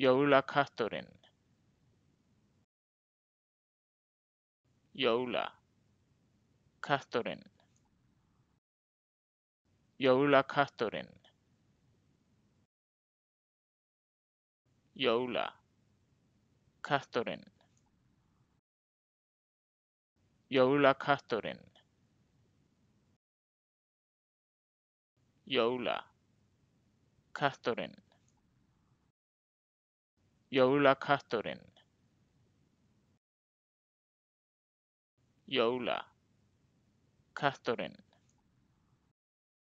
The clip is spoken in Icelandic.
Jólakötturinn Jóla kötturinn Jólakötturinn Jóla kötturinn Jólakötturinn Jóla kötturinn Jólakötturinn